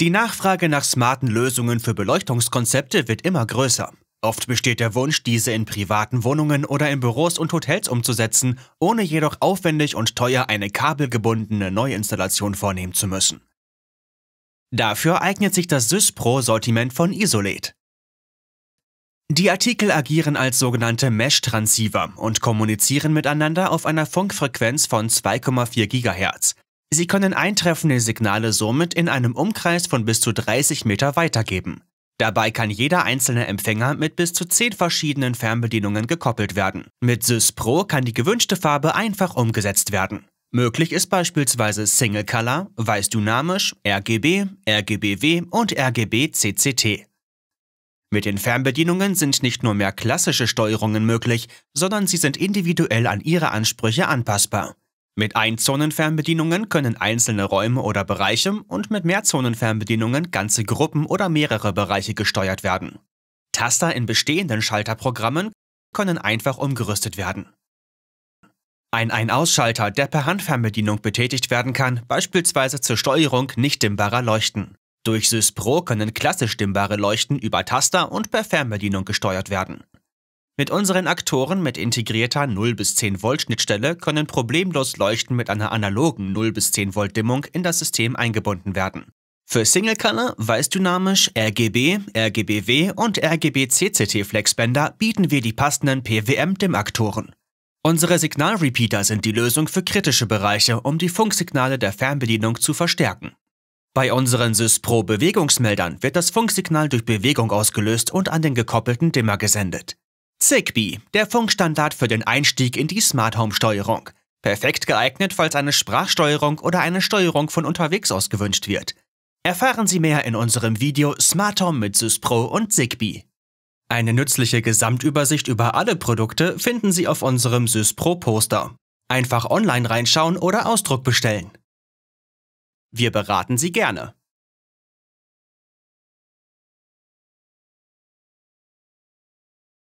Die Nachfrage nach smarten Lösungen für Beleuchtungskonzepte wird immer größer. Oft besteht der Wunsch, diese in privaten Wohnungen oder in Büros und Hotels umzusetzen, ohne jedoch aufwendig und teuer eine kabelgebundene Neuinstallation vornehmen zu müssen. Dafür eignet sich das SysPro-Sortiment von Isolate. Die Artikel agieren als sogenannte Mesh-Transceiver und kommunizieren miteinander auf einer Funkfrequenz von 2,4 GHz. Sie können eintreffende Signale somit in einem Umkreis von bis zu 30 Meter weitergeben. Dabei kann jeder einzelne Empfänger mit bis zu 10 verschiedenen Fernbedienungen gekoppelt werden. Mit SYS Pro kann die gewünschte Farbe einfach umgesetzt werden. Möglich ist beispielsweise Single Color, weiß dynamisch, RGB, RGBW und RGB CCT. Mit den Fernbedienungen sind nicht nur mehr klassische Steuerungen möglich, sondern sie sind individuell an Ihre Ansprüche anpassbar. Mit Einzonenfernbedienungen können einzelne Räume oder Bereiche und mit Mehrzonenfernbedienungen ganze Gruppen oder mehrere Bereiche gesteuert werden. Taster in bestehenden Schalterprogrammen können einfach umgerüstet werden. Ein Ein-Ausschalter, der per Handfernbedienung betätigt werden kann, beispielsweise zur Steuerung nicht dimmbarer Leuchten. Durch SysPro können klassisch dimmbare Leuchten über Taster und per Fernbedienung gesteuert werden. Mit unseren Aktoren mit integrierter 0 bis 10 Volt Schnittstelle können problemlos Leuchten mit einer analogen 0 bis 10 Volt Dimmung in das System eingebunden werden. Für Single Color, weißdynamisch, RGB, RGBW und RGB CCT Flexbänder bieten wir die passenden pwm dimmaktoren Unsere Signalrepeater sind die Lösung für kritische Bereiche, um die Funksignale der Fernbedienung zu verstärken. Bei unseren SysPro Bewegungsmeldern wird das Funksignal durch Bewegung ausgelöst und an den gekoppelten Dimmer gesendet. Zigbee, der Funkstandard für den Einstieg in die Smart Home Steuerung. Perfekt geeignet, falls eine Sprachsteuerung oder eine Steuerung von unterwegs aus gewünscht wird. Erfahren Sie mehr in unserem Video Smart Home mit SysPro und Zigbee. Eine nützliche Gesamtübersicht über alle Produkte finden Sie auf unserem SysPro Poster. Einfach online reinschauen oder Ausdruck bestellen. Wir beraten Sie gerne.